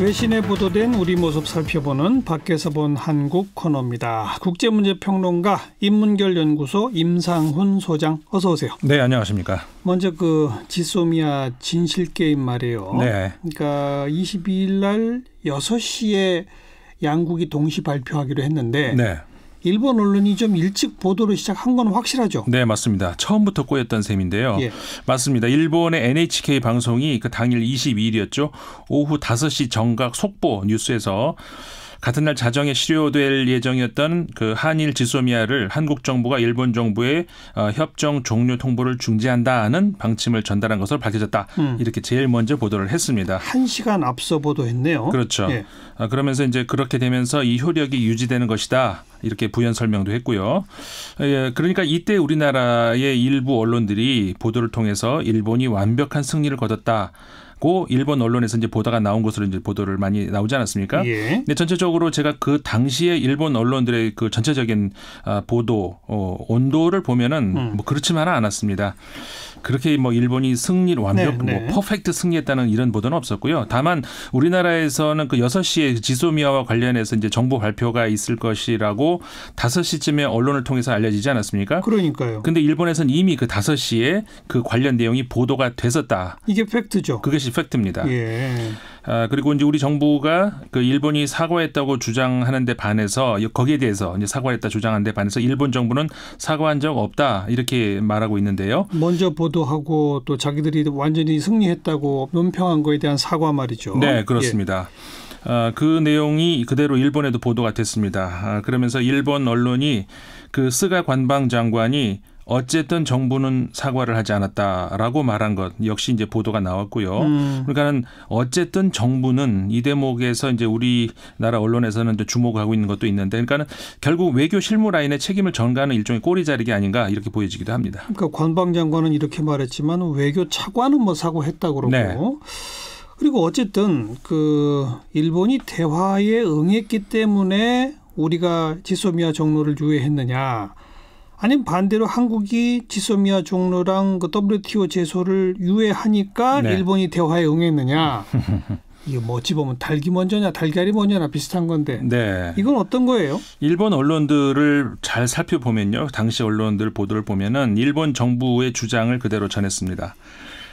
외신에 보도된 우리 모습 살펴보는 밖에서 본 한국 코너입니다. 국제문제평론가 인문결연구소 임상훈 소장 어서 오세요. 네, 안녕하십니까. 먼저 그 지소미아 진실게임 말이에요. 네. 그러니까 22일 날 6시에 양국이 동시 발표하기로 했는데 네. 일본 언론이 좀 일찍 보도를 시작한 건 확실하죠. 네, 맞습니다. 처음부터 꼬였던 셈인데요. 예. 맞습니다. 일본의 NHK 방송이 그 당일 22일이었죠. 오후 5시 정각 속보 뉴스에서 같은 날 자정에 실효될 예정이었던 그 한일 지소미아를 한국 정부가 일본 정부에 어, 협정 종료 통보를 중지한다는 방침을 전달한 것으로 밝혀졌다. 음. 이렇게 제일 먼저 보도를 했습니다. 한 시간 앞서 보도했네요. 그렇죠. 예. 아, 그러면서 이제 그렇게 되면서 이 효력이 유지되는 것이다. 이렇게 부연 설명도 했고요. 예, 그러니까 이때 우리나라의 일부 언론들이 보도를 통해서 일본이 완벽한 승리를 거뒀다. 고 일본 언론에서 이제 보다가 나온 것으로 이제 보도를 많이 나오지 않았습니까? 예. 근데 전체적으로 제가 그 당시에 일본 언론들의 그 전체적인 아, 보도 어, 온도를 보면은 음. 뭐 그렇지만은 않았습니다. 그렇게 뭐 일본이 승리 완벽 네, 뭐 네. 뭐 퍼펙트 승리했다는 이런 보도는 없었고요. 다만 우리나라에서는 그6 시에 지소미아와 관련해서 이제 정부 발표가 있을 것이라고 5 시쯤에 언론을 통해서 알려지지 않았습니까? 그러니까요. 근데 일본에서는 이미 그5 시에그 관련 내용이 보도가 됐었다. 이게 팩트죠. 그것이 이것 팩트입니다. 예. 아, 그리고 이제 우리 정부가 그 일본이 사과했다고 주장하는데 반해서 거기에 대해서 이제 사과했다 주장하는데 반해서 일본 정부는 사과한 적 없다 이렇게 말하고 있는데요. 먼저 보도하고 또 자기들이 완전히 승리했다고 논평한 거에 대한 사과 말이죠. 네, 그렇습니다. 예. 그 내용이 그대로 일본에도 보도가 됐습니다. 아, 그러면서 일본 언론이 그 스가 관방 장관이 어쨌든 정부는 사과를 하지 않았다라고 말한 것 역시 이제 보도가 나왔고요. 음. 그러니까는 어쨌든 정부는 이 대목에서 이제 우리나라 언론에서는 이제 주목하고 있는 것도 있는데, 그러니까는 결국 외교 실무 라인의 책임을 전가하는 일종의 꼬리 자리기 아닌가 이렇게 보여지기도 합니다. 그러니까 관방장관은 이렇게 말했지만 외교 차관은 뭐사고했다 그러고. 네. 그리고 어쨌든 그 일본이 대화에 응했기 때문에 우리가 지소미아 정로를 유예했느냐 아니 면 반대로 한국이 지소미아 종로랑 그 WTO 제소를 유예하니까 네. 일본이 대화에 응했느냐. 이거 뭐어 보면 달기 먼저냐 달걀이 먼저냐 비슷한 건데 네. 이건 어떤 거예요? 일본 언론들을 잘 살펴보면요. 당시 언론들 보도를 보면은 일본 정부의 주장을 그대로 전했습니다.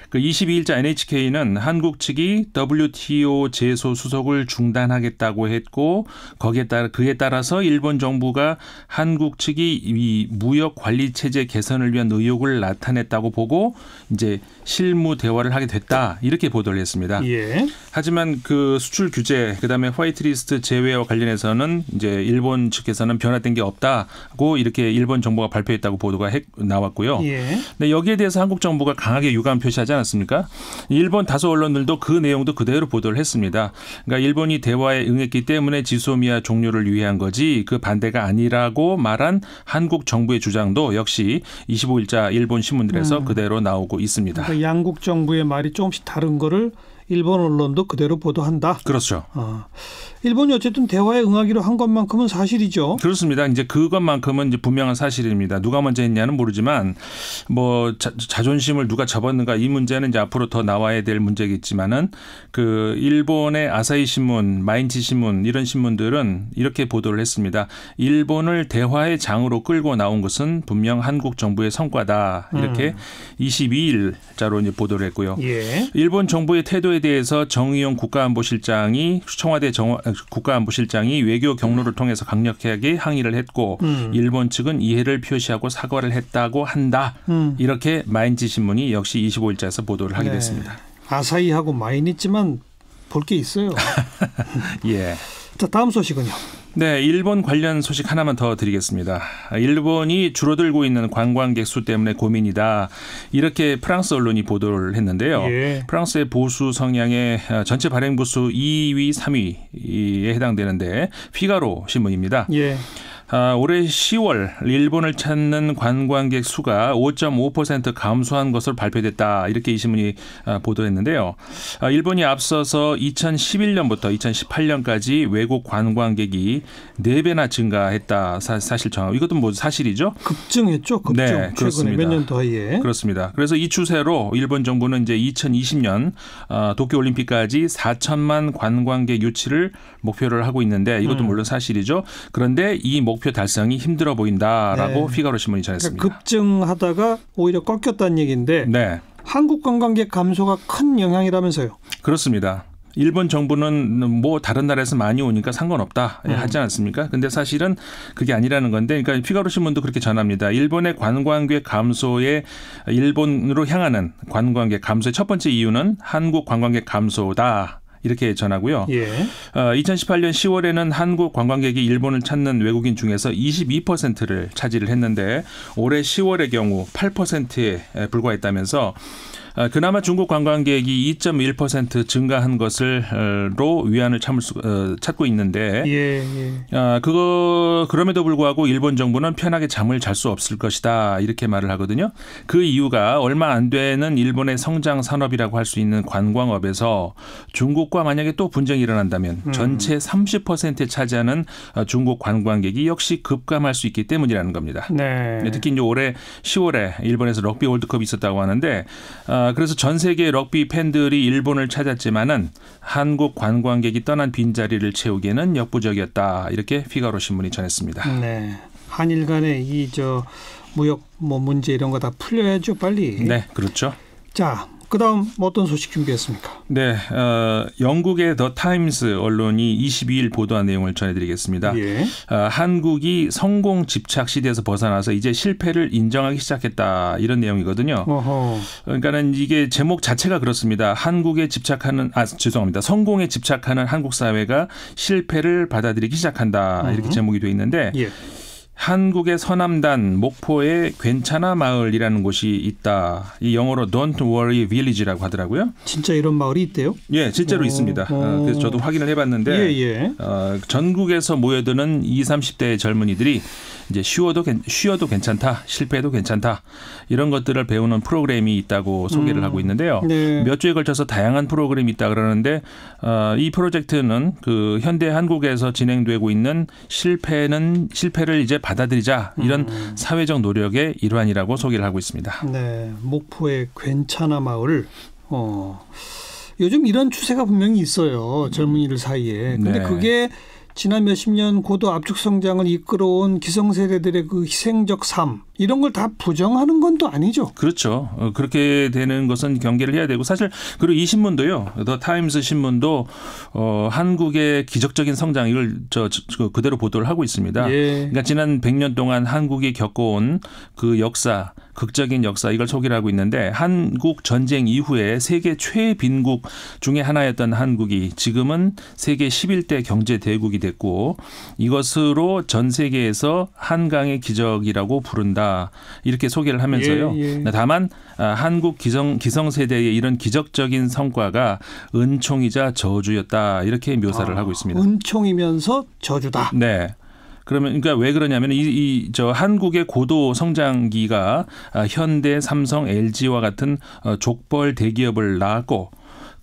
그 22일자 NHK는 한국 측이 WTO 제소 수속을 중단하겠다고 했고 거기에 따라 그에 따라서 일본 정부가 한국 측이 이 무역 관리 체제 개선을 위한 의혹을 나타냈다고 보고 이제 실무 대화를 하게 됐다 이렇게 보도를 했습니다. 예. 하지만 그 수출 규제 그다음에 화이트리스트 제외와 관련해서는 이제 일본 측에서는 변화된 게 없다고 이렇게 일본 정부가 발표했다고 보도가 나왔고요. 예. 근데 여기에 대해서 한국 정부가 강하게 유감 표시하지 않았습니까 않습니까? 일본 다수 언론들도 그 내용도 그대로 보도를 했습니다. 그러니까 일본이 대화에 응했기 때문에 지소미아 종료를 위한 거지 그 반대가 아니라고 말한 한국 정부의 주장도 역시 25일자 일본 신문들에서 음. 그대로 나오고 있습니다. 그러니까 양국 정부의 말이 조금씩 다른 거를 일본 언론도 그대로 보도한다. 그렇죠. 어. 일본이 어쨌든 대화에 응하기로 한 것만큼은 사실이죠. 그렇습니다. 이제 그것만큼은 이제 분명한 사실입니다. 누가 먼저 했냐는 모르지만 뭐 자, 존심을 누가 접었는가 이 문제는 이제 앞으로 더 나와야 될 문제겠지만은 그 일본의 아사히 신문, 마인치 신문 이런 신문들은 이렇게 보도를 했습니다. 일본을 대화의 장으로 끌고 나온 것은 분명 한국 정부의 성과다. 이렇게 음. 22일자로 이제 보도를 했고요. 예. 일본 정부의 태도에 이에 대해서 정의용 국가안보실장이 청와대 정, 아, 국가안보실장이 외교 경로를 음. 통해서 강력하게 항의를 했고 음. 일본 측은 이해를 표시하고 사과를 했다고 한다. 음. 이렇게 마인지 신문이 역시 25일자에서 보도를 하게 네. 됐습니다. 아사히하고 마인있지만 볼 게 있어요. 예. 자 다음 소식은요. 네, 일본 관련 소식 하나만 더 드리겠습니다. 일본이 줄어들고 있는 관광객 수 때문에 고민이다. 이렇게 프랑스 언론이 보도를 했는데요. 예. 프랑스의 보수 성향의 전체 발행부 수 2위, 3위에 해당되는데 피가로 신문입니다. 예. 아, 올해 10월 일본을 찾는 관광객 수가 5.5% 감소한 것으로 발표됐다. 이렇게 이 신문이 아, 보도했는데요. 아, 일본이 앞서서 2011년부터 2018년까지 외국 관광객이 4배나 증가했다. 사, 실정 이것도 뭐 사실이죠. 급증했죠. 급증. 네, 최근몇년더 예. 그렇습니다. 그래서 이 추세로 일본 정부는 이제 2020년 아, 도쿄 올림픽까지 4천만 관광객 유치를 목표를 하고 있는데 이것도 음. 물론 사실이죠. 그런데 이목 표 목표 달성이 힘들어 보인다라고 네. 피가로 신문이 그러니까 전했습니다. 급증하다가 오히려 꺾였다는 얘기인데 네. 한국 관광객 감소가 큰 영향이라면서요. 그렇습니다. 일본 정부는 뭐 다른 나라에서 많이 오니까 상관없다 예, 음. 하지 않습니까? 근데 사실은 그게 아니라는 건데, 그러니까 피가로 신문도 그렇게 전합니다. 일본의 관광객 감소에 일본으로 향하는 관광객 감소의 첫 번째 이유는 한국 관광객 감소다. 이렇게 전하고요. 예. 어, 2018년 10월에는 한국 관광객이 일본을 찾는 외국인 중에서 22%를 차지를 했는데 올해 10월의 경우 8%에 불과했다면서 어, 그나마 중국 관광객이 2.1% 증가한 것을로 위안을 참을 수, 어, 찾고 있는데 예, 예. 어, 그거 그럼에도 불구하고 일본 정부는 편하게 잠을 잘 수 없을 것이다 이렇게 말을 하거든요. 그 이유가 얼마 안 되는 일본의 성장 산업이라고 할 수 있는 관광업에서 중국과 만약에 또 분쟁이 일어난다면 음. 전체 30%에 차지하는 중국 관광객이 역시 급감할 수 있기 때문이라는 겁니다. 네. 특히 이제 올해 10월에 일본에서 럭비 월드컵이 있었다고 하는데 그래서 전 세계 럭비 팬들이 일본을 찾았지만은 한국 관광객이 떠난 빈자리를 채우기에는 역부족이었다. 이렇게 피가로 신문이 전했습니다. 네. 한일 간의 이 저 무역 뭐 문제 이런 거 다 풀려야죠, 빨리. 네, 그렇죠. 자, 그다음 뭐 어떤 소식 준비했습니까? 네, 어, 영국의 더 타임스 언론이 22일 보도한 내용을 전해드리겠습니다. 예. 어, 한국이 성공 집착 시대에서 벗어나서 이제 실패를 인정하기 시작했다 이런 내용이거든요. 어허. 그러니까는 이게 제목 자체가 그렇습니다. 한국에 집착하는 아 죄송합니다. 성공에 집착하는 한국 사회가 실패를 받아들이기 시작한다 이렇게 음. 제목이 되어 있는데. 예. 한국의 서남단 목포에 괜찮아 마을이라는 곳이 있다. 이 영어로 Don't Worry Village라고 하더라고요. 진짜 이런 마을이 있대요? 예, 실제로 어, 있습니다. 아, 어. 그래서 저도 확인을 해봤는데 예, 예. 어, 전국에서 모여드는 20, 30대의 젊은이들이 이제 쉬워도 쉬어도 괜찮다, 실패해도 괜찮다 이런 것들을 배우는 프로그램이 있다고 소개를 음. 하고 있는데요. 네. 몇 주에 걸쳐서 다양한 프로그램이 있다 그러는데 어, 이 프로젝트는 그 현대 한국에서 진행되고 있는 실패는 실패를 이제 받아들이자 이런 음. 사회적 노력의 일환이라고 소개를 하고 있습니다. 네, 목포의 괜찮아 마을. 어. 요즘 이런 추세가 분명히 있어요. 젊은이들 사이에. 근데 네. 그게 지난 몇십 년 고도 압축 성장을 이끌어온 기성세대들의 그 희생적 삶 이런 걸 다 부정하는 건또 아니죠. 그렇죠. 어, 그렇게 되는 것은 경계를 해야 되고 사실 그리고 이 신문도요. 더 타임스 신문도 어 한국의 기적적인 성장 이걸 저, 저 그대로 보도를 하고 있습니다. 예. 그러니까 지난 100년 동안 한국이 겪어온 그 역사 극적인 역사 이걸 소개를 하고 있는데 한국 전쟁 이후에 세계 최빈국 중에 하나였던 한국이 지금은 세계 11대 경제 대국이 됐고 이것으로 전 세계에서 한강의 기적이라고 부른다. 이렇게 소개를 하면서요. 예, 예. 네, 다만 아, 한국 기성 기성 세대의 이런 기적적인 성과가 은총이자 저주였다 이렇게 묘사를 아, 하고 있습니다. 은총이면서 저주다. 네. 그러면 그러니까 왜 그러냐면 이저 이 한국의 고도 성장기가 아, 현대, 삼성, LG와 같은 어, 족벌 대기업을 낳았고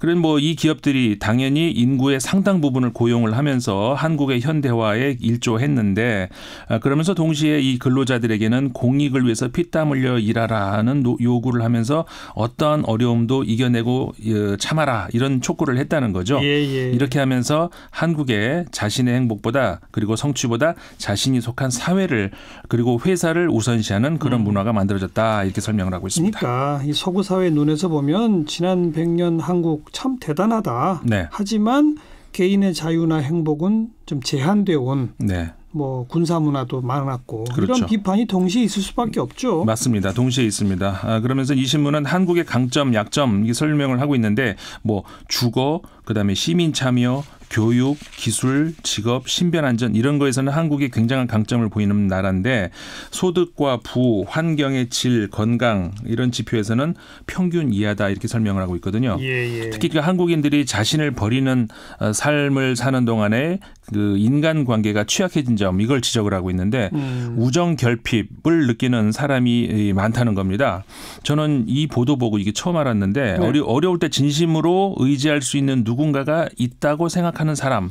그런 뭐 이 기업들이 당연히 인구의 상당 부분을 고용을 하면서 한국의 현대화에 일조했는데 아, 그러면서 동시에 이 근로자들에게는 공익을 위해서 피땀 흘려 일하라는 요구를 하면서 어떠한 어려움도 이겨내고 어, 참아라 이런 촉구를 했다는 거죠. 예, 예. 이렇게 하면서 한국의 자신의 행복보다 그리고 성취보다 자신이 속한 사회를 그리고 회사를 우선시하는 그런 음. 문화가 만들어졌다 이렇게 설명을 하고 있습니다. 그러니까 이 서구 사회 눈에서 보면 지난 100년 한국 참 대단하다. 네. 하지만 개인의 자유나 행복은 좀제한되어온 네. 뭐 군사 문화도 많았고 그렇죠. 이런 비판이 동시에 있을 수밖에 없죠. 맞습니다. 동시에 있습니다. 아, 그러면서 이 신문은 한국의 강점, 약점 이 설명을 하고 있는데 뭐 주거, 그다음에 시민 참여, 교육, 기술, 직업, 신변 안전 이런 거에서는 한국이 굉장한 강점을 보이는 나라인데 소득과 부, 환경의 질, 건강 이런 지표에서는 평균 이하다 이렇게 설명을 하고 있거든요. 예, 예. 특히 그 한국인들이 자신을 버리는 어, 삶을 사는 동안에 그 인간 관계가 취약해진 점 이걸 지적을 하고 있는데 음. 우정 결핍을 느끼는 사람이 많다는 겁니다. 저는 이 보도 보고 이게 처음 알았는데 네. 어리, 어려울 때 진심으로 의지할 수 있는 누군가가 있다고 생각하는 사람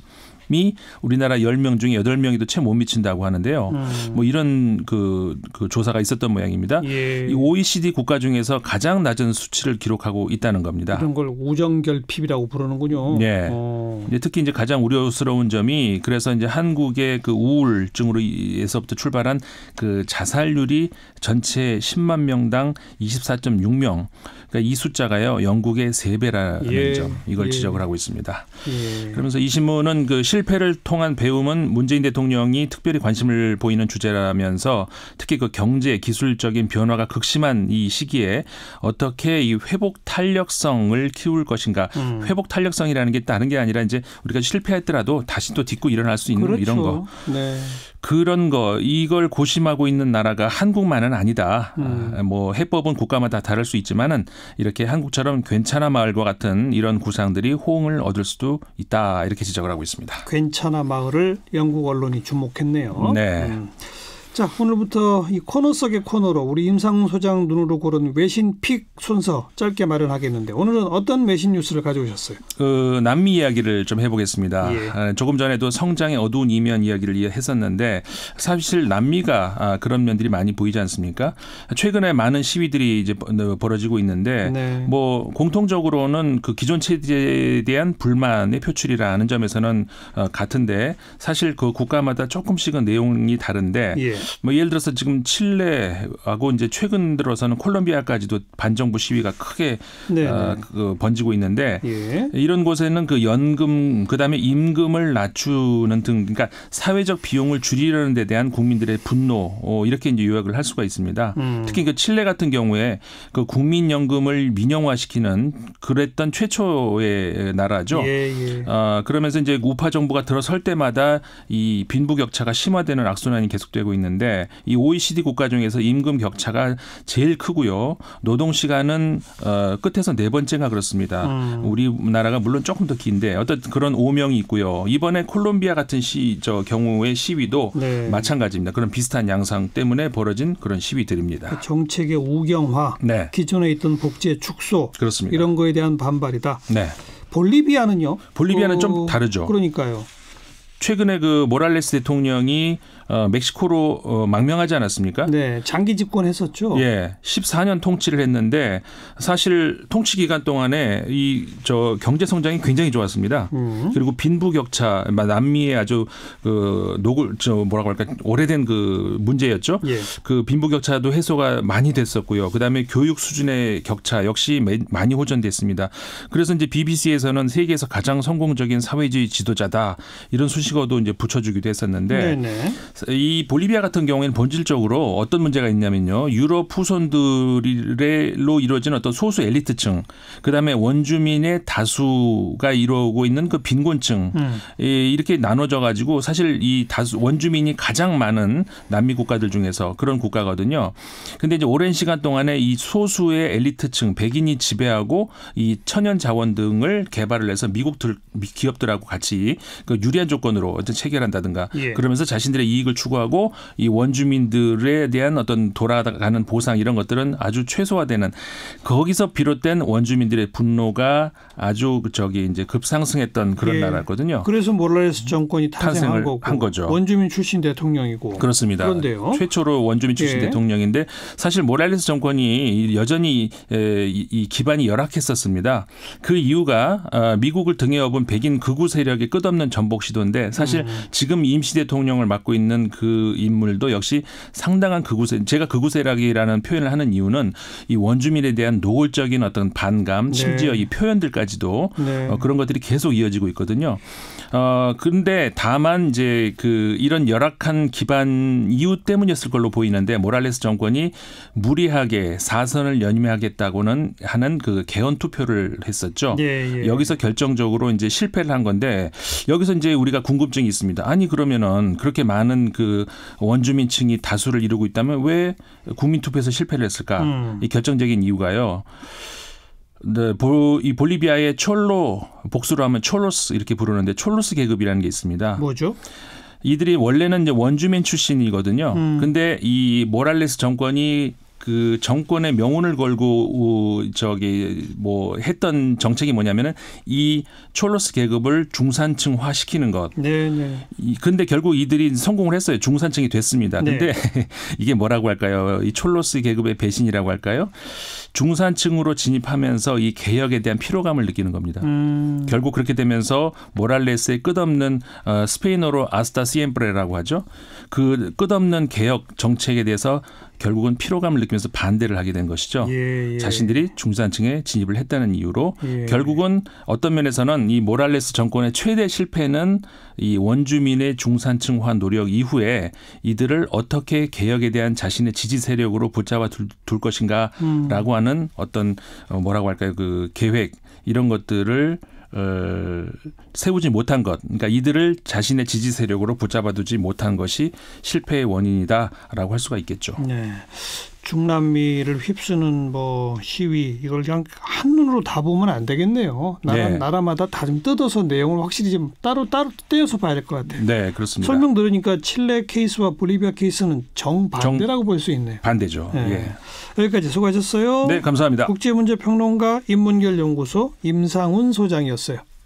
이 우리나라 열 명 중에 여덟 명이도 채 못 미친다고 하는데요. 음. 뭐 이런 그, 그, 조사가 있었던 모양입니다. 예. 이 OECD 국가 중에서 가장 낮은 수치를 기록하고 있다는 겁니다. 이런 걸 우정 결핍이라고 부르는군요. 네. 어. 이제 특히 이제 가장 우려스러운 점이 그래서 이제 한국의 그 우울증으로에서부터 출발한 그 자살률이 전체 10만 명당 24.6명. 그러니까 이 숫자가요 영국의 세 배라는 예. 점 이걸 예. 지적을 하고 있습니다. 예. 그러면서 이 신문은 그 실패를 통한 배움은 문재인 대통령이 특별히 관심을 보이는 주제라면서 특히 그 경제 기술적인 변화가 극심한 이 시기에 어떻게 이 회복 탄력성을 키울 것인가? 음. 회복 탄력성이라는 게 다른 게 아니라 이제 이제 우리가 실패했더라도 다시 또 딛고 일어날 수 있는 그렇죠. 이런 거. 네. 그런 거 이걸 고심하고 있는 나라가 한국만은 아니다. 음. 아, 뭐 해법은 국가마다 다를 수 있지만은 이렇게 한국처럼 괜찮아 마을과 같은 이런 구상들이 호응을 얻을 수도 있다 이렇게 지적을 하고 있습니다. 괜찮아 마을을 영국 언론이 주목했네요. 네. 음. 자, 오늘부터 이 코너 속의 코너로 우리 임상훈 소장 눈으로 고른 외신 픽 순서 짧게 마련하겠는데 오늘은 어떤 외신 뉴스를 가져오셨어요? 그 남미 이야기를 좀 해보겠습니다. 예. 아, 조금 전에도 성장의 어두운 이면 이야기를 했었는데 사실 남미가 아, 그런 면들이 많이 보이지 않습니까? 최근에 많은 시위들이 이제 네, 벌어지고 있는데 네. 뭐 공통적으로는 그 기존 체제에 대한 불만의 표출이라는 점에서는 어, 같은데 사실 그 국가마다 조금씩은 내용이 다른데. 예. 뭐 예를 들어서 지금 칠레하고 이제 최근 들어서는 콜롬비아까지도 반정부 시위가 크게 네. 어, 그 번지고 있는데 예. 이런 곳에는 그 연금 그다음에 임금을 낮추는 등 그러니까 사회적 비용을 줄이려는 데 대한 국민들의 분노 어, 이렇게 이제 요약을 할 수가 있습니다. 음. 특히 그 칠레 같은 경우에 그 국민연금을 민영화시키는 그랬던 최초의 나라죠. 예, 예. 어, 그러면서 이제 우파 정부가 들어설 때마다 이 빈부격차가 심화되는 악순환이 계속되고 있는. 있는데 이 OECD 국가 중에서 임금 격차가 제일 크고요. 노동 시간은 어, 끝에서 네 번째가 그렇습니다. 음. 우리나라가 물론 조금 더 긴데 어떤 그런 오명이 있고요. 이번에 콜롬비아 같은 시저 경우의 시위도 네. 마찬가지입니다. 그런 비슷한 양상 때문에 벌어진 그런 시위들입니다. 그 정책의 우경화, 네. 기존에 있던 복지의 축소, 그렇습니다. 이런 거에 대한 반발이다. 네. 볼리비아는요? 볼리비아는 어, 좀 다르죠. 그러니까요. 최근에 그 모랄레스 대통령이 어, 멕시코로 어, 망명하지 않았습니까? 네, 장기 집권했었죠. 예, 14년 통치를 했는데 사실 통치 기간 동안에 이 저 경제 성장이 굉장히 좋았습니다. 음. 그리고 빈부격차, 남미의 아주 그 노골 저 뭐라고 할까 오래된 그 문제였죠. 예. 그 빈부격차도 해소가 많이 됐었고요. 그다음에 교육 수준의 격차 역시 많이 호전됐습니다. 그래서 이제 BBC에서는 세계에서 가장 성공적인 사회주의 지도자다 이런 수식어도 이제 붙여주기도 했었는데 네네. 이 볼리비아 같은 경우에는 본질적으로 어떤 문제가 있냐면요. 유럽 후손들로 이루어진 어떤 소수 엘리트층, 그다음에 원주민의 다수가 이루고 있는 그 빈곤층 음. 이렇게 나눠져 가지고 사실 이 다수 원주민이 가장 많은 남미 국가들 중에서 그런 국가거든요. 근데 이제 오랜 시간 동안에 이 소수의 엘리트층 백인이 지배하고 이 천연 자원 등을 개발을 해서 미국 기업들하고 같이 그 유리한 조건으로 어떤 체결한다든가 예. 그러면서 자신들의 이익 이익을 추구하고 이 원주민들에 대한 어떤 돌아가는 보상 이런 것들은 아주 최소화되는 거기서 비롯된 원주민들의 분노가 아주 저기 이제 급상승했던 그런 예. 나라거든요. 그래서 모랄레스 정권이 탄생을 거고 한 거죠. 원주민 출신 대통령이고 그렇습니다. 그런데요. 최초로 원주민 출신 예. 대통령인데 사실 모랄레스 정권이 여전히 이 기반이 열악했었습니다. 그 이유가 어, 미국을 등에 업은 백인 극우 세력의 끝없는 전복 시도인데 사실 음. 지금 임시 대통령을 맡고 있는 있는 그 인물도 역시 상당한 극우세 제가 극우세라기라는 표현을 하는 이유는 이 원주민에 대한 노골적인 어떤 반감 네. 심지어 네. 이 표현들까지도 네. 어, 그런 것들이 계속 이어지고 있거든요. 어 근데 다만 이제 그 이런 열악한 기반 이유 때문이었을 걸로 보이는데 모랄레스 정권이 무리하게 사선을 연임하겠다고는 하는 그 개헌 투표를 했었죠. 예, 예. 여기서 결정적으로 이제 실패를 한 건데 여기서 이제 우리가 궁금증이 있습니다. 아니 그러면은 그렇게 많은 그 원주민층이 다수를 이루고 있다면 왜 국민투표에서 실패를 했을까? 음. 이 결정적인 이유가요. 네, 이 볼리비아의 촐로 복수로 하면 촐로스 이렇게 부르는데 촐로스 계급이라는 게 있습니다. 뭐죠? 이들이 원래는 이제 원주민 출신이거든요. 음. 근데 이 모랄레스 정권이 그 정권의 명운을 걸고 저기 뭐 했던 정책이 뭐냐면은 이 촐로스 계급을 중산층화시키는 것. 네, 네. 근데 결국 이들이 성공을 했어요. 중산층이 됐습니다. 네. 근데 네. 이게 뭐라고 할까요? 이 촐로스 계급의 배신이라고 할까요? 중산층으로 진입하면서 이 개혁에 대한 피로감을 느끼는 겁니다. 음. 결국 그렇게 되면서 모랄레스의 끝없는 어, 스페인어로 아스타 시엠프레라고 하죠. 그 끝없는 개혁 정책에 대해서 결국은 피로감을 느끼면서 반대를 하게 된 것이죠. 예, 예. 자신들이 중산층에 진입을 했다는 이유로 예. 결국은 어떤 면에서는 이 모랄레스 정권의 최대 실패는 이 원주민의 중산층화 노력 이후에 이들을 어떻게 개혁에 대한 자신의 지지 세력으로 붙잡아 둘, 둘 것인가라고 음. 하는 어떤 어, 뭐라고 할까요 그 계획 이런 것들을 어, 세우지 못한 것, 그러니까 이들을 자신의 지지 세력으로 붙잡아두지 못한 것이 실패의 원인이다라고 할 수가 있겠죠. 네. 중남미를 휩쓰는 뭐 시위 이걸 그냥 한눈으로 다 보면 안 되겠네요. 나라, 네. 나라마다 다 좀 뜯어서 내용을 확실히 좀 따로 따로 떼어서 봐야 될 것 같아요. 네, 그렇습니다. 설명 들으니까 칠레 케이스와 볼리비아 케이스는 정반대라고 볼 수 있네요. 반대죠. 네. 예. 여기까지 수고하셨어요. 네, 감사합니다. 국제문제평론가 인문결연구소 임상훈 소장이었어요.